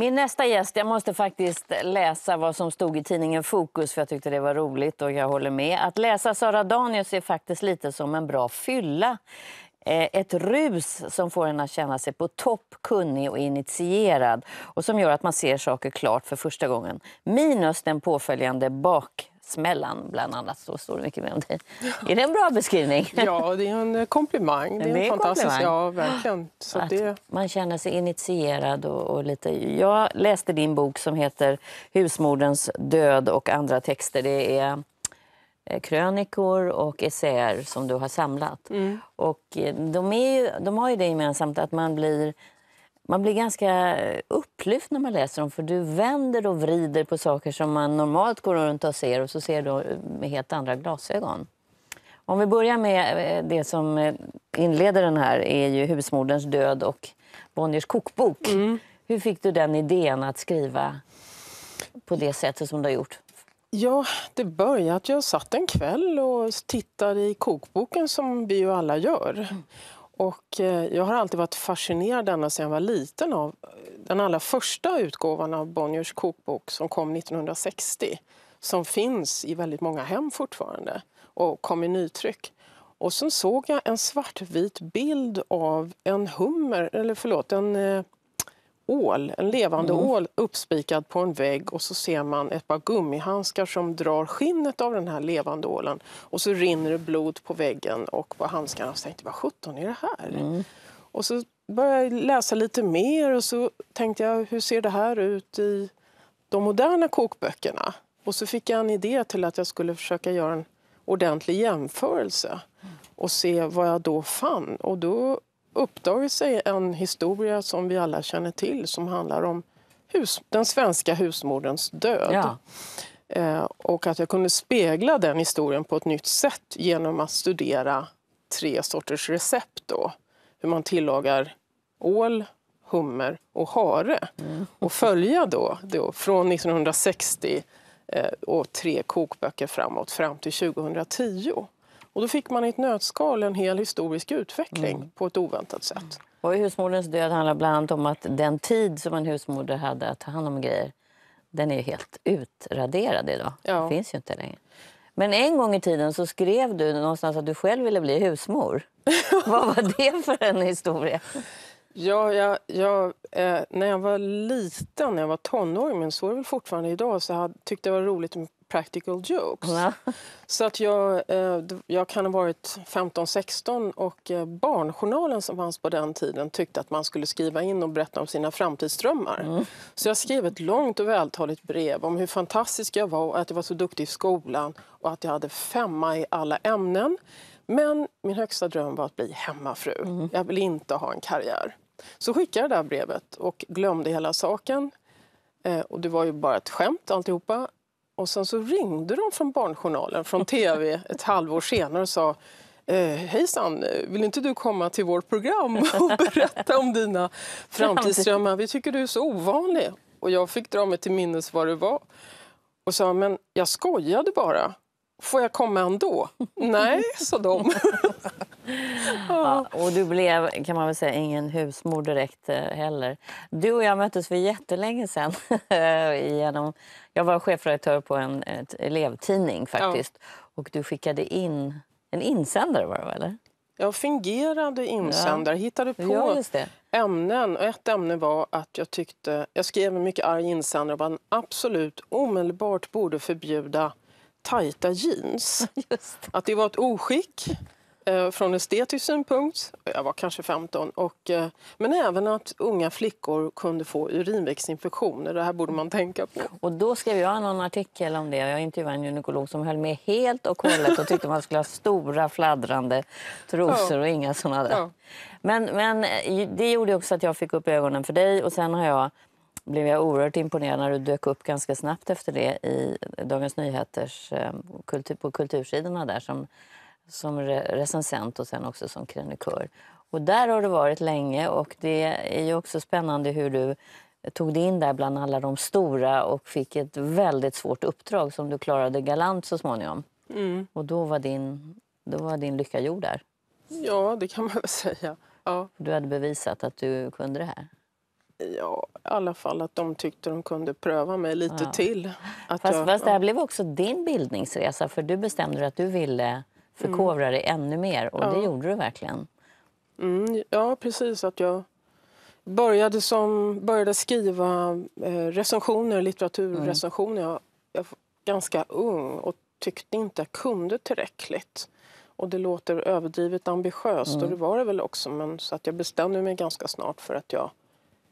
Min nästa gäst, jag måste faktiskt läsa vad som stod i tidningen Fokus för jag tyckte det var roligt och jag håller med. Att läsa Sara Danius är faktiskt lite som en bra fylla. Eh, ett rus som får en att känna sig på topp, kunnig och initierad och som gör att man ser saker klart för första gången. Minus den påföljande bak smällan, bland annat. Så står det mycket mer om dig. Är det en bra beskrivning? Ja, det är en eh, komplimang. Det är, det är en fantastisk... Ja, verkligen. Så att det... Man känner sig initierad och, och, lite... Jag läste din bok som heter Husmordens död och andra texter. Det är eh, krönikor och essäer som du har samlat. Mm. Och eh, de, ju, de har ju det gemensamt att man blir man blir ganska upplyft när man läser dem för du vänder och vrider på saker som man normalt går runt och ser och så ser du med helt andra glasögon. Om vi börjar med eh, det som eh, inleder den här, är ju husmoderns död och Bonniers kokbok. Mm. Hur fick du den idén att skriva på det sättet som du har gjort? Ja, det började att jag satt en kväll och tittade i kokboken som vi ju alla gör. Mm. Och eh, jag har alltid varit fascinerad ända sedan jag var liten av eh, den allra första utgåvan av Bonniers kokbok som kom 1960 som finns i väldigt många hem fortfarande och kom i nytryck. Och sen såg jag en svartvit bild av en hummer, eller förlåt, en eh, ål, en levande mm. ål uppspikad på en vägg och så ser man ett par gummihandskar som drar skinnet av den här levande ålen och så rinner det blod på väggen och på handskarna. Så tänkte jag, vad sjutton är det här? Mm. Och så började jag läsa lite mer och så tänkte jag, hur ser det här ut i de moderna kokböckerna? Och så fick jag en idé till att jag skulle försöka göra en ordentlig jämförelse och se vad jag då fann. Och då uppdagelse sig en historia som vi alla känner till som handlar om hus, den svenska husmordens död. Ja. Eh, och att jag kunde spegla den historien på ett nytt sätt genom att studera tre sorters recept. Då. Hur man tillagar ål, hummer och hare. Mm. Och följa då, då från 1960 eh, och tre kokböcker framåt fram till 2010. Och då fick man i ett nötskal en hel historisk utveckling mm. på ett oväntat sätt. Och husmorderns död handlar bland annat om att den tid som en husmoder hade att ta hand om grejer, den är helt utraderad idag. Ja. Den finns ju inte längre. Men en gång i tiden så skrev du någonstans att du själv ville bli husmor. Vad var det för en historia? Ja, jag, jag eh, när jag var liten, när jag var tonåring, men så är det väl fortfarande idag, så jag hade, tyckte jag det var roligt practical jokes. Mm. Så att jag, eh, jag kan ha varit 15-16 och eh, Barnjournalen som fanns på den tiden tyckte att man skulle skriva in och berätta om sina framtidsdrömmar. Mm. Så jag skrev ett långt och vältaligt brev om hur fantastisk jag var och att jag var så duktig i skolan och att jag hade femma i alla ämnen. Men min högsta dröm var att bli hemmafru. Mm. Jag vill inte ha en karriär. Så skickade jag det där brevet och glömde hela saken. Eh, och det var ju bara ett skämt alltihopa. Och sen så ringde de från Barnjournalen, från tv, ett halvår senare och sa Eh, hejsan, vill inte du komma till vårt program och berätta om dina framtidsdrömmar? Vi tycker du är så ovanlig. Och jag fick dra mig till minnes vad det var och sa, men jag skojade bara. Får jag komma ändå? Nej, sa de ja, och du blev, kan man väl säga, ingen husmor direkt eh, heller. Du och jag möttes för jättelänge sedan. genom, jag var chefredaktör på en elevtidning faktiskt. Ja. Och du skickade in en insändare var det va, eller? Jag fungerade insändare, ja. hittade på ja, ämnen. Och ett ämne var att jag tyckte, jag skrev en mycket arg insändare om att man absolut omedelbart borde förbjuda tajta jeans. Det. Att det var ett oskick Eh, från estetisk synpunkt. Jag var kanske 15. Och, eh, men även att unga flickor kunde få urinvägsinfektioner. Det här borde man tänka på. Och då skrev jag någon artikel om det. Jag intervjuade en gynekolog som höll med helt och hållet och tyckte man skulle ha stora fladdrande trosor ja. och inga sådana där. Ja. Men, men eh, det gjorde också att jag fick upp ögonen för dig och sen har jag blev jag oerhört imponerad när du dök upp ganska snabbt efter det i Dagens Nyheters på kultursidorna där som som recensent och sen också som krönikör. Och där har du varit länge och det är ju också spännande hur du tog dig in där bland alla de stora och fick ett väldigt svårt uppdrag som du klarade galant så småningom. Mm. Och då var, din, då var din lycka gjord där. Ja, det kan man väl säga. Ja. Du hade bevisat att du kunde det här. Ja, i alla fall att de tyckte de kunde pröva mig lite ja. till. Att fast, jag, fast det här ja. blev också din bildningsresa, för du bestämde att du ville Mm. förkovra mm. dig ännu mer. Och ja. det gjorde du verkligen. Mm, ja, precis. Att jag började, som, började skriva eh, recensioner, litteraturrecensioner. Mm. Jag, jag var ganska ung och tyckte inte jag kunde tillräckligt. Och det låter överdrivet ambitiöst, mm. och det var det väl också. Men så att jag bestämde mig ganska snart för att jag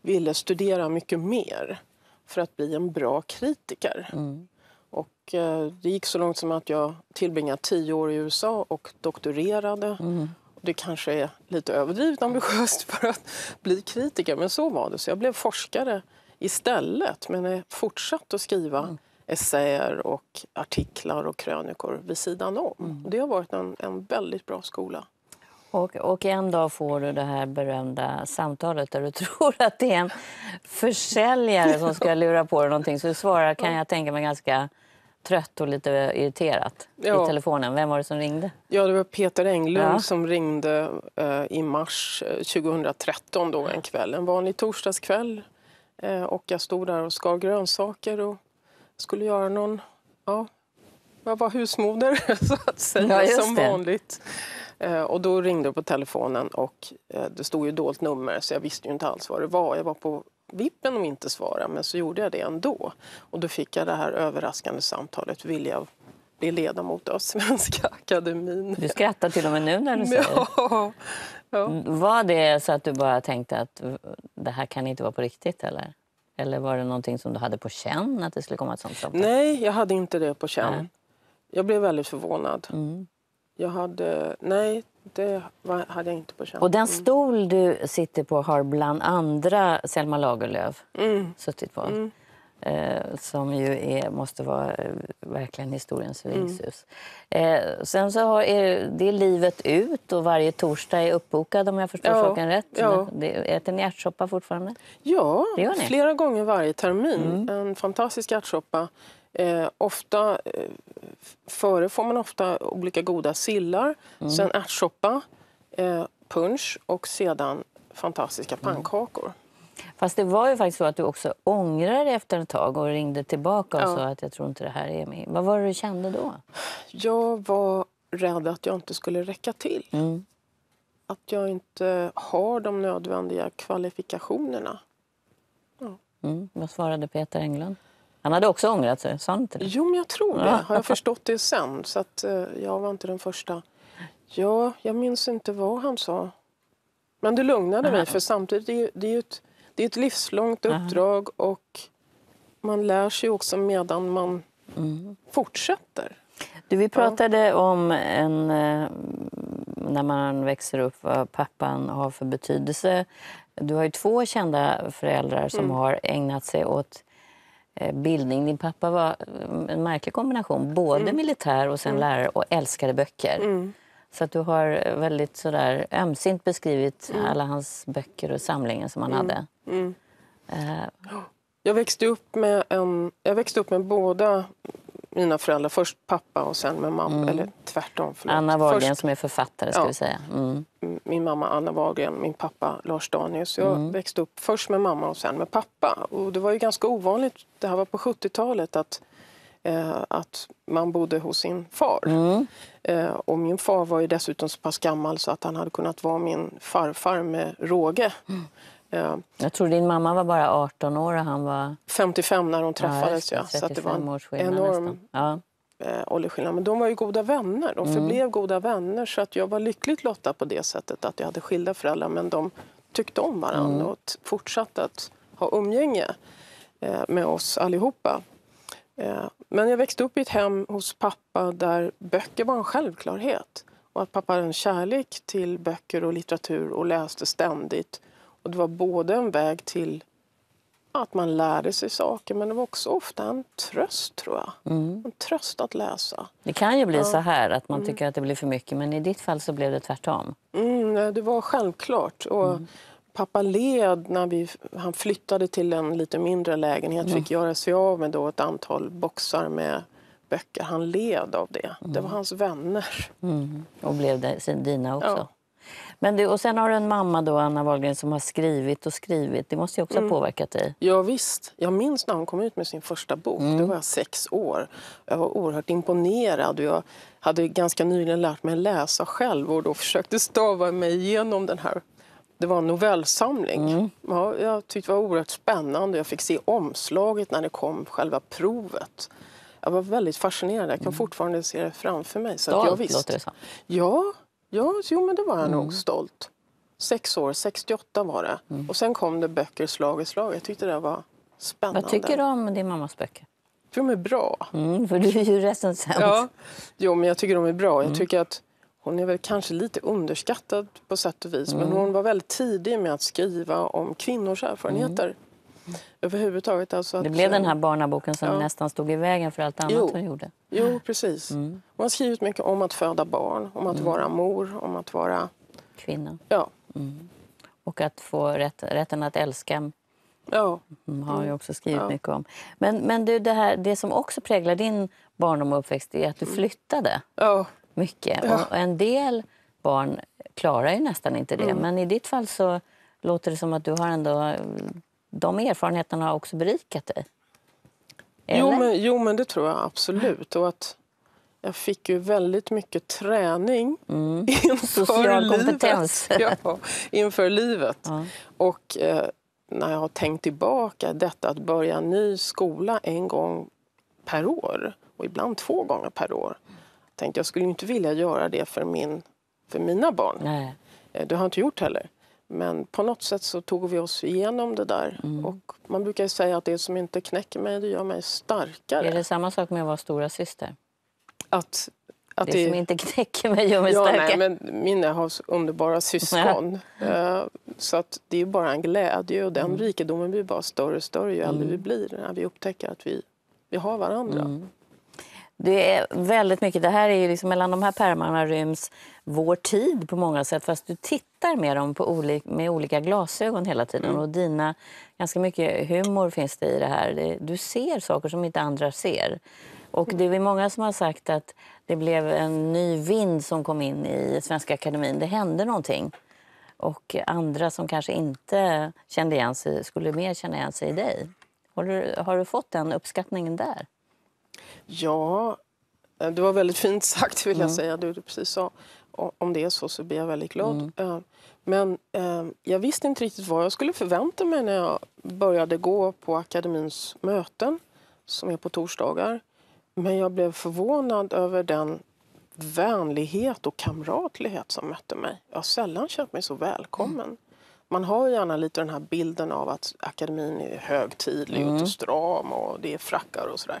ville studera mycket mer för att bli en bra kritiker. Mm. Och eh, det gick så långt som att jag tillbringade tio år i USA och doktorerade. Mm. Det kanske är lite överdrivet ambitiöst för att bli kritiker, men så var det. Så jag blev forskare istället, men jag fortsatte att skriva mm. essäer och artiklar och krönikor vid sidan om. Mm. Det har varit en, en väldigt bra skola. Och, och, en dag får du det här berömda samtalet där du tror att det är en försäljare som ska lura på dig någonting. Så du svarar, kan jag tänka mig, ganska trött och lite irriterat ja. i telefonen. Vem var det som ringde? Ja, det var Peter Englund ja. som ringde eh, i mars 2013 eh, då en kväll, en vanlig torsdagskväll. Eh, och jag stod där och skar grönsaker och skulle göra någon, ja, jag var husmoder så att säga, ja, som det. vanligt. Eh, och då ringde det på telefonen och eh, det stod ju dolt nummer så jag visste inte alls vad det var. Jag var på vippen om inte svara, men så gjorde jag det ändå. Och då fick jag det här överraskande samtalet, vill jag bli ledamot av Svenska Akademin. Du skrattar till och med nu när du säger ja. ja. Var det så att du bara tänkte att det här kan inte vara på riktigt eller? Eller var det någonting som du hade på känn att det skulle komma ett sånt samtal? Nej, jag hade inte det på känn. Nej. Jag blev väldigt förvånad. Mm. Jag hade, nej, det hade jag inte på känn. Och den mm. stol du sitter på har bland andra Selma Lagerlöf mm. suttit på. Mm. Eh, som ju är, måste vara eh, verkligen historiens vingshus. Mm. Eh, sen så har, är det livet ut och varje torsdag är uppbokad om jag förstår ja, saken rätt. Ja. Det, äter ni ärtsoppa fortfarande? Ja, flera gånger varje termin. Mm. En fantastisk ärtsoppa. Eh, ofta eh, före får man ofta olika goda sillar, mm. sen ärtsoppa, eh, punsch och sedan fantastiska mm. pannkakor. Mm. Fast det var ju faktiskt så att du också ångrade efter ett tag och ringde tillbaka och ja. sa att jag tror inte det här är min. Vad var det du kände då? Jag var rädd att jag inte skulle räcka till. Mm. Att jag inte har de nödvändiga kvalifikationerna. Ja. Mm. Vad svarade Peter Englund? Han hade också ångrat sig, sa han inte det? Jo, men jag tror det. Har jag förstått det sen. Så att, eh, jag var inte den första. Ja, jag minns inte vad han sa. Men det lugnade mig, för samtidigt det är det är ett, det är ett livslångt uppdrag och man lär sig också medan man mm. fortsätter. Du, vi pratade ja. om en, eh, när man växer upp vad pappan har för betydelse. Du har ju två kända föräldrar som mm. har ägnat sig åt Eh, bildning. Din pappa var eh, en märklig kombination, både mm. militär och sen mm. lärare och älskade böcker. Mm. Så att du har eh, väldigt sådär ömsint beskrivit mm. alla hans böcker och samlingar. som han mm. hade. Uh. Jag växte, upp med en, jag växte upp med båda mina föräldrar. Först pappa och sen med mamma. Mm. Eller tvärtom. Förlåt. Anna Wahlgren Först... som är författare. Ska ja. vi säga. Mm. Min mamma Anna Wahlgren, min pappa Lars Danius. Jag mm. växte upp först med mamma och sen med pappa. Och det var ju ganska ovanligt, det här var på 70-talet, att, eh, att man bodde hos sin far. Mm. Eh, och min far var ju dessutom så pass gammal så att han hade kunnat vara min farfar med råge. Mm. Jag tror din mamma var bara 18 år och han var... 55 när de träffades, ja. Så det var en enorm ja. Eh, men de var ju goda vänner. De mm. förblev mm. goda vänner. Så att jag var lyckligt lottad på det sättet att jag hade skilda föräldrar. Men de tyckte om varandra mm. och fortsatte att ha umgänge eh, med oss allihopa. Eh, men jag växte upp i ett hem hos pappa där böcker var en självklarhet. Och att pappa hade en kärlek till böcker och litteratur och läste ständigt och det var både en väg till att man lärde sig saker men det var också ofta en tröst tror jag. Mm. En tröst att läsa. Det kan ju bli ja. så här att man mm. tycker att det blir för mycket men i ditt fall så blev det tvärtom. Mm, det var självklart. Och mm. Pappa led när vi, han flyttade till en lite mindre lägenhet. Fick mm. göra sig av med då ett antal boxar med böcker. Han led av det. Det var mm. hans vänner. Och blev det dina också? Ja. Men du, och sen har du en mamma, då, Anna Wahlgren, som har skrivit och skrivit. Det måste ju också mm. ha påverkat dig. Ja, visst. Jag minns när hon kom ut med sin första bok. Mm. Då var jag sex år. Jag var oerhört imponerad. Jag hade ganska nyligen lärt mig läsa själv och då försökte stava mig igenom den här det var en novellsamling. Mm. Ja, jag tyckte det var oerhört spännande. Jag fick se omslaget när det kom, själva provet. Jag var väldigt fascinerad. Jag kan mm. fortfarande se det framför mig. Så Stolt, jag visst. låter det som. Ja, Ja, jo, men det var jag mm. nog stolt. Sex år, 68 var det. Mm. Och sen kom det böcker slag i slag. Jag tyckte det var spännande. Vad tycker du om din mammas böcker? Jag tycker de är bra. Mm, för du är ju recensent. Ja. Jo, men jag tycker de är bra. Jag mm. tycker att hon är väl kanske lite underskattad på sätt och vis. Men mm. hon var väldigt tidig med att skriva om kvinnors erfarenheter. Överhuvudtaget alltså att, det blev den eh, här barnaboken som ja. nästan stod i vägen för allt annat jo. hon gjorde. Jo, precis. Mm. Hon har skrivit mycket om att föda barn, om att mm. vara mor, om att vara... Kvinna. Ja. Mm. Och att få rätt, rätten att älska Ja. Mm, hon har ju också skrivit ja. mycket om. Men, men du, det, här, det som också präglar din barndom och uppväxt är att du mm. flyttade ja. mycket. Ja. Och, en del barn klarar ju nästan inte det. Mm. Men i ditt fall så låter det som att du har ändå de erfarenheterna har också berikat dig? Jo men, jo, men det tror jag absolut. Och att jag fick ju väldigt mycket träning mm. inför, Social livet. Ja, inför livet. Ja. Och eh, när jag har tänkt tillbaka, detta att börja ny skola en gång per år och ibland två gånger per år. Jag tänkte jag skulle inte vilja göra det för, min, för mina barn. Nej. Eh, det har jag inte gjort heller. Men på något sätt så tog vi oss igenom det där. Mm. Och man brukar säga att det som inte knäcker mig, det gör mig starkare. Är det samma sak med att vara stora syster? Att, att det, det... som inte knäcker mig gör mig ja, starkare? Nej, men mina har underbara syskon. Ja. Eh, så att det är bara en glädje och den mm. rikedomen blir bara större och större ju äldre mm. vi blir. När vi upptäcker att vi, vi har varandra. Mm. Det är väldigt mycket. Det här är ju liksom, mellan de här pärmarna ryms vår tid på många sätt. Fast du tittar med dem på olik, med olika glasögon hela tiden. Mm. Och dina, ganska mycket humor finns det i det här. Du ser saker som inte andra ser. Och mm. det är många som har sagt att det blev en ny vind som kom in i Svenska Akademin. Det hände någonting. Och andra som kanske inte kände igen sig skulle mer känna igen sig i dig. Har du, har du fått den uppskattningen där? Ja, eh, det var väldigt fint sagt vill jag mm. säga, det du precis sa. Om det är så så blir jag väldigt glad. Mm. Eh, men eh, jag visste inte riktigt vad jag skulle förvänta mig när jag började gå på akademins möten som är på torsdagar. Men jag blev förvånad över den vänlighet och kamratlighet som mötte mig. Jag har sällan känt mig så välkommen. Mm. Man har gärna lite den här bilden av att akademin är högtidlig mm. och stram och det är frackar och sådär.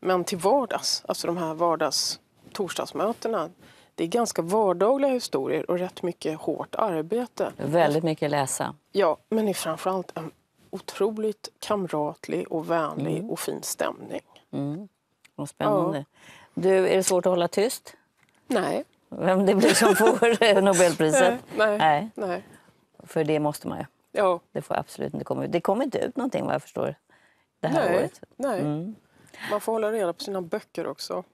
Men till vardags, alltså de här vardags torsdagsmötena, det är ganska vardagliga historier och rätt mycket hårt arbete. Väldigt mycket läsa. Ja, men det är framförallt en otroligt kamratlig och vänlig mm. och fin stämning. Mm. Och spännande. Ja. Du, är det svårt att hålla tyst? Nej. Vem det blir som får Nobelpriset? Nej, nej, nej. För det måste man ju. Ja. Det får absolut inte komma ut. Det kommer inte ut någonting vad jag förstår det här nej, året. Nej. Mm. Man får hålla reda på sina böcker också.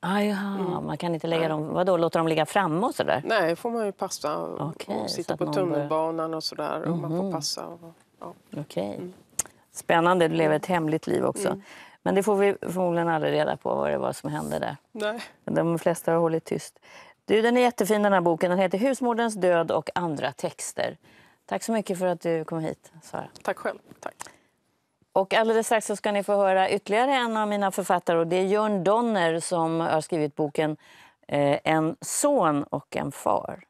Ah, Aha, mm. man kan inte lägga dem, vadå, låta dem ligga framme och sådär? Nej, får man ju passa okay, och sitta på tunnelbanan och sådär. Och man får mhm. passa. Och, ja. Okay. Mm. Spännande, du lever ett hemligt liv också. Mm. Men det får vi förmodligen aldrig reda på vad det var som hände där. Nej. De flesta har hållit tyst. Du, den är jättefin den här boken. Den heter Husmordens död och andra texter. Tack så mycket för att du kom hit, Sara. Tack själv. Tack. Och alldeles strax så ska ni få höra ytterligare en av mina författare. Och det är Jörn Donner som har skrivit boken eh, En son och en far.